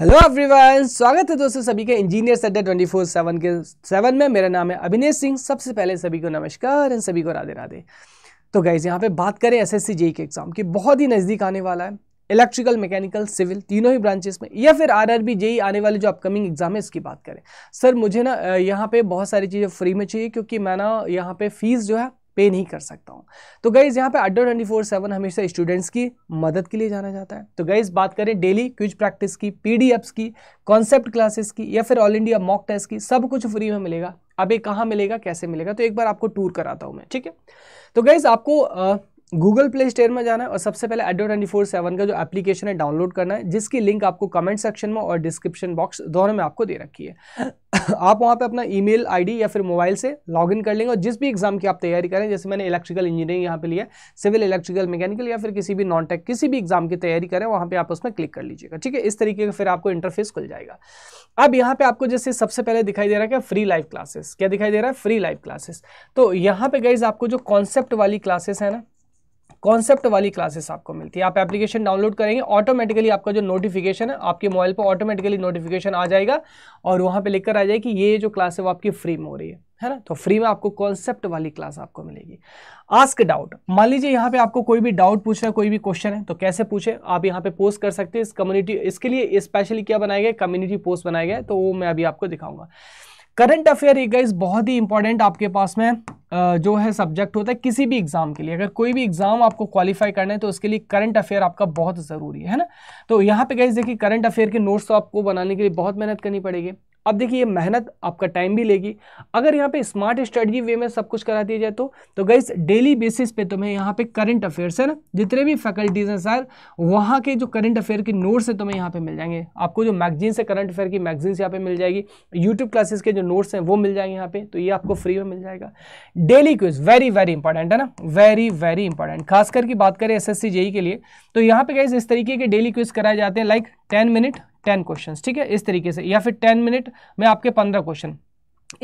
hello everyone स्वागत है दोस्तों सभी के इंजीनियर सड्डे ट्वेंटी फोर सेवन के सेवन में मेरा नाम है अभिनेश सिंह सबसे पहले सभी को नमस्कार एंड सभी को राधे राधे तो गाइज यहाँ पे बात करें एस एस e के एग्ज़ाम की बहुत ही नज़दीक आने वाला है इलेक्ट्रिकल मैकेनिकल सिविल तीनों ही ब्रांचेस में या फिर आर आर बी जेई आने वाले जो अपकमिंग एग्जाम है इसकी बात करें सर मुझे ना यहाँ पे बहुत सारी चीज़ें फ्री में चाहिए क्योंकि मैं ना यहाँ पे फीस जो है पे नहीं कर सकता हूँ तो गाइज यहाँ पे अड्डा ट्वेंटी फोर सेवन हमेशा स्टूडेंट्स की मदद के लिए जाना जाता है तो गाइज बात करें डेली क्विज प्रैक्टिस की पी की कॉन्सेप्ट क्लासेस की या फिर ऑल इंडिया मॉक टेस्ट की सब कुछ फ्री में मिलेगा अब ये कहाँ मिलेगा कैसे मिलेगा तो एक बार आपको टूर कराता हूँ मैं ठीक है तो गाइज आपको आ, गूगल प्ले स्टोर में जाना है और सबसे पहले एडो ट्वेंटी फोर सेवन का जो एप्लीकेशन है डाउनलोड करना है जिसकी लिंक आपको कमेंट सेक्शन में और डिस्क्रिप्शन बॉक्स दोनों में आपको दे रखी है आप वहाँ पे अपना ईमेल आईडी या फिर मोबाइल से लॉगिन कर लेंगे और जिस भी एग्जाम की आप तैयारी करें जैसे मैंने इलेक्ट्रिकल इंजीनियरिंग यहाँ पे लिया सिविल इलेक्ट्रिकल मैकेनिकल या फिर किसी भी नॉन टेक किसी भी एग्जाम की तैयारी करें वहाँ पे आप उसमें क्लिक कर लीजिएगा ठीक है इस तरीके का फिर आपको इंटरफेस खुल जाएगा अब यहाँ पे आपको जैसे सबसे पहले दिखाई दे रहा है क्या फ्री लाइव क्लासेस क्या दिखाई दे रहा है फ्री लाइव क्लासेस तो यहाँ पे गाइज आपको जो कॉन्सेप्ट वाली क्लासेस है ना कॉन्सेप्ट वाली क्लासेस आपको मिलती है आप एप्लीकेशन डाउनलोड करेंगे ऑटोमेटिकली आपका जो नोटिफिकेशन है आपके मोबाइल पर ऑटोमेटिकली नोटिफिकेशन आ जाएगा और वहाँ पर लिखकर आ जाएगी ये जो क्लास है वो आपकी फ्री में हो रही है है ना तो फ्री में आपको कॉन्सेप्ट वाली क्लास आपको मिलेगी आस्क डाउट मान लीजिए यहाँ पे आपको कोई भी डाउट पूछ रहा है कोई भी क्वेश्चन है तो कैसे पूछे आप यहाँ पे पोस्ट कर सकते हैं इस कम्युनिटी इसके लिए स्पेशली क्या बनाया गया कम्युनिटी पोस्ट बनाया गया तो वो मैं अभी आपको दिखाऊंगा करंट अफेयर एक गाइज बहुत ही इंपॉर्टेंट आपके पास में जो है सब्जेक्ट होता है किसी भी एग्जाम के लिए अगर कोई भी एग्जाम आपको क्वालिफाई करना है तो उसके लिए करंट अफेयर आपका बहुत ज़रूरी है ना तो यहाँ पे गाइज देखिए करंट अफेयर के नोट्स तो आपको बनाने के लिए बहुत मेहनत करनी पड़ेगी अब देखिए ये मेहनत आपका टाइम भी लेगी अगर यहाँ पे स्मार्ट स्ट्रेटजी वे में सब कुछ करा दिया जाए तो तो गाइस डेली बेसिस पे तुम्हें यहाँ पे करंट अफेयर्स है ना जितने भी फैकल्टीज़ हैं सर वहाँ के जो करंट अफेयर के नोट्स हैं तुम्हें यहाँ पे मिल जाएंगे आपको जो मैगजीन से करंट अफेयर की मैगजीन्स यहाँ पे मिल जाएगी यूट्यूब क्लासेस के जो नोट्स हैं वो मिल जाएंगे यहाँ पे तो ये आपको फ्री में मिल जाएगा daily quiz very very important है ना वेरी वेरी इंपॉर्टेंट खास करके बात करें एस एस e के लिए तो यहाँ पे गाइज इस तरीके के डेली क्विज कराए जाते हैं like ten minute ten question ठीक है इस तरीके से या फिर टेन मिनट में आपके पंद्रह क्वेश्चन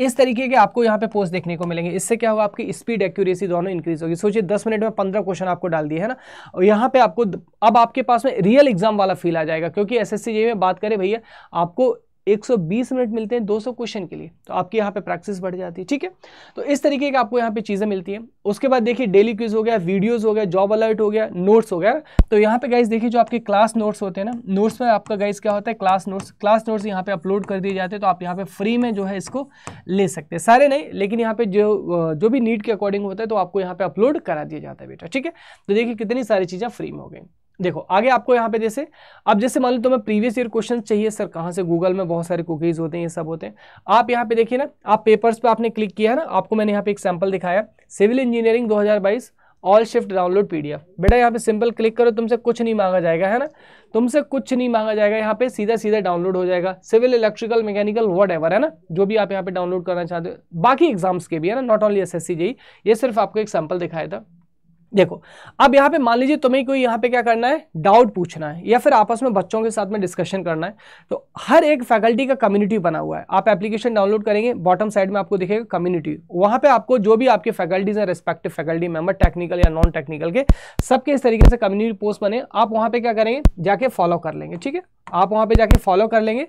इस तरीके के आपको यहाँ पे पोस्ट देखने को मिलेंगे इससे क्या होगा आपकी स्पीड एक्यूरेसी दोनों इंक्रीज होगी सोचिए दस मिनट में पंद्रह क्वेश्चन आपको डाल दिए है ना और यहाँ पे आपको अब आपके पास में रियल एग्जाम वाला फील आ जाएगा क्योंकि एसएससी जी में बात करें भैया आपको 120 मिनट मिलते हैं 200 क्वेश्चन के लिए तो आपकी यहाँ पे प्रैक्टिस बढ़ जाती है ठीक है तो इस तरीके का आपको यहाँ पे चीज़ें मिलती हैं उसके बाद देखिए डेली क्विज हो गया वीडियोस हो गया जॉब अलर्ट हो गया नोट्स हो गया तो यहाँ पे गाइज देखिए जो आपके क्लास नोट्स होते हैं ना नोट्स में आपका गाइज क्या होता है क्लास नोट्स क्लास नोट्स यहाँ पे अपलोड कर दिए जाते हैं तो आप यहाँ पे फ्री में जो है इसको ले सकते हैं सारे नहीं लेकिन यहाँ पे जो जो भी नीट के अकॉर्डिंग होता है तो आपको यहाँ पे अपलोड करा दिया जाता है बेटा ठीक है तो देखिए कितनी सारी चीज़ें फ्री में हो गई देखो आगे आपको यहाँ पे जैसे अब जैसे मान लो तो मैं प्रीवियस ईयर क्वेश्चन चाहिए सर कहाँ से गूगल में बहुत सारे कुकीज़ होते हैं ये सब होते हैं आप यहाँ पे देखिए ना आप पेपर्स पे आपने क्लिक किया है ना आपको मैंने यहाँ पे एक सैम्पल दिखाया civil engineering 2022 all shift download पी बेटा यहाँ पे सिंपल क्लिक करो तुमसे कुछ नहीं मांगा जाएगा है ना तुमसे कुछ नहीं मांगा जाएगा यहाँ पे सीधा सीधा डाउनलोड हो जाएगा सिविल इलेक्ट्रिकल मैकेनिकल वट है ना जो भी आप यहाँ पे डाउनलोड करना चाहते हो बाकी एग्जाम्स के भी है ना नॉट ओनली एस एस ये सिर्फ आपको एक सैम्पल दिखाया था देखो अब यहाँ पे मान लीजिए तुम्हें कोई यहाँ पे क्या करना है डाउट पूछना है या फिर आपस में बच्चों के साथ में डिस्कशन करना है तो हर एक फैकल्टी का कम्युनिटी बना हुआ है आप एप्लीकेशन डाउनलोड करेंगे बॉटम साइड में आपको दिखेगा कम्युनिटी वहाँ पे आपको जो भी आपके फैकल्टीज हैं रेस्पेक्टिव फैकल्टी मेंबर टेक्निकल या नॉन टेक्निकल के सबके इस तरीके से कम्युनिटी पोस्ट बने आप वहाँ पर क्या करेंगे जाके फॉलो कर लेंगे ठीक है आप वहाँ पे जाके फॉलो कर लेंगे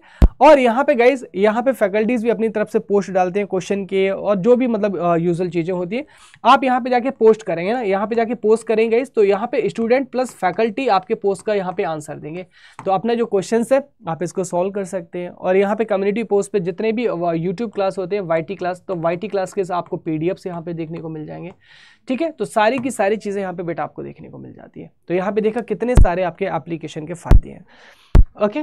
और यहाँ पे गाइज यहाँ पे फैकल्टीज़ भी अपनी तरफ से पोस्ट डालते हैं क्वेश्चन के और जो भी मतलब यूजल चीज़ें होती हैं आप यहाँ पे जाके पोस्ट करेंगे ना यहाँ पे जाके पोस्ट करेंगे गाइज तो यहाँ पे स्टूडेंट प्लस फैकल्टी आपके पोस्ट का यहाँ पे आंसर देंगे तो अपना जो क्वेश्चन है आप इसको सॉल्व कर सकते हैं और यहाँ पे कम्युनिटी पोस्ट पर जितने भी यूट्यूब क्लास होते हैं वाई क्लास तो वाई क्लास के आपको पी डी यहाँ पे देखने को मिल जाएंगे ठीक है तो सारी की सारी चीज़ें यहाँ पर बेटा आपको देखने को मिल जाती है तो यहाँ पे देखा कितने सारे आपके एप्लीकेशन के फ़ायदे हैं ओके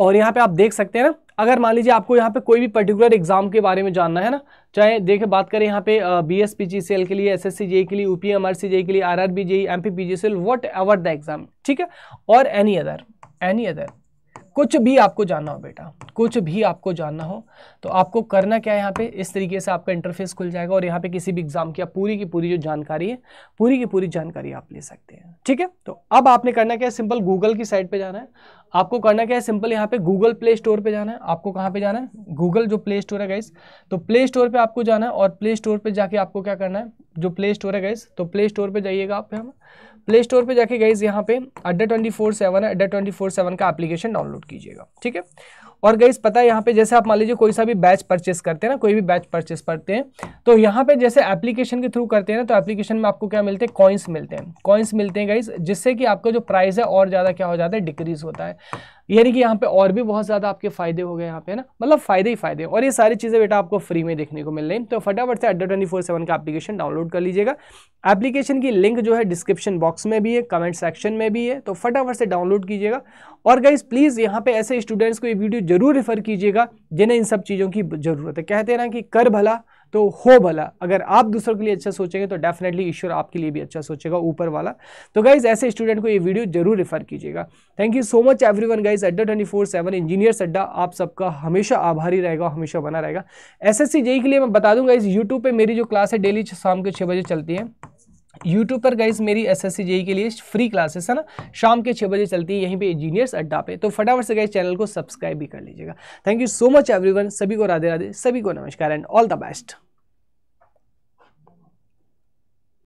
और यहाँ पे आप देख सकते हैं ना अगर मान लीजिए आपको यहाँ पे कोई भी पर्टिकुलर एग्जाम के बारे में जानना है ना चाहे देखे बात करें यहाँ पे B S P G C L के लिए एस एस सी जे के लिए U P M R C J के लिए R R B J M P P G C L whatever the exam ठीक है और एनी अदर एनी अदर कुछ भी आपको जानना हो बेटा कुछ भी आपको जानना हो तो आपको करना क्या है यहाँ पे इस तरीके से आपका इंटरफेस खुल जाएगा और यहाँ पे किसी भी एग्ज़ाम की आप पूरी की पूरी जो जानकारी है पूरी की पूरी जानकारी आप ले सकते हैं ठीक है तो अब आपने करना क्या है सिंपल गूगल की साइट पर जाना है आपको करना क्या है सिंपल यहाँ पे गूगल प्ले स्टोर पर जाना है आपको कहाँ पर जाना है गूगल जो प्ले स्टोर है गाइस तो प्ले स्टोर पर आपको जाना है और प्ले स्टोर पर जाके आपको क्या करना है जो प्ले स्टोर है गाइस तो प्ले स्टोर पर जाइएगा आप हम प्ले स्टोर पे जाके गाइस यहाँ पे अड्डा ट्वेंटी फोर सेवन है अड्डा ट्वेंटी फोर सेवन का एप्लीकेशन डाउनलोड कीजिएगा ठीक है और गई गाइस पता है यहाँ पे जैसे आप मान लीजिए कोई सा भी बैच परचेस करते हैं ना कोई भी बैच परचेस करते हैं तो यहाँ पे जैसे एप्लीकेशन के थ्रू करते हैं ना तो एप्लीकेशन में आपको क्या मिलते हैं कॉइन्स मिलते हैं कॉइन्स मिलते हैं गाइस जिससे कि आपका जो प्राइस है और ज़्यादा क्या हो जाता है डिक्रीज होता है यानी कि यहाँ पे और भी बहुत ज़्यादा आपके फायदे हो गए यहाँ पे है ना मतलब फायदे ही फायदे और ये सारी चीज़ें बेटा आपको फ्री में देखने को मिल रही तो फटाफट से अड्डा ट्वेंटी फोर सेवन का एप्लीकेशन डाउनलोड कर लीजिएगा एप्लीकेशन की लिंक जो है डिस्क्रिप्शन बॉक्स में भी है कमेंट सेक्शन में भी है तो फटाफट से डाउनलोड कीजिएगा और गाइज प्लीज़ यहाँ पे ऐसे स्टूडेंट्स को ये वीडियो जरूर रेफर कीजिएगा जिन्हें इन सब चीज़ों की ज़रूरत है कहते हैं ना कि कर भला तो हो भला अगर आप दूसरों के लिए अच्छा सोचेंगे तो डेफिनेटली ईश्वर आपके लिए भी अच्छा सोचेगा ऊपर वाला तो गाइज ऐसे स्टूडेंट को ये वीडियो जरूर रेफर कीजिएगा thank you so much everyone guys Adda twenty four seven engineers Adda आप सबका हमेशा आभारी रहेगा हमेशा बना रहेगा एस एस e के लिए मैं बता दूंगा इस यूट्यूब पर मेरी जो क्लास है डेली शाम के छः बजे चलती है यूट्यूब पर गाइज मेरी एस एस e के लिए फ्री क्लासेस है ना शाम के छः बजे चलती है यहीं पे इंजीनियर्स अड्डा पे तो फटाफट से गाइज चैनल को सब्सक्राइब भी कर लीजिएगा thank you so much everyone सभी को राधे राधे सभी को नमस्कार एंड ऑल द बेस्ट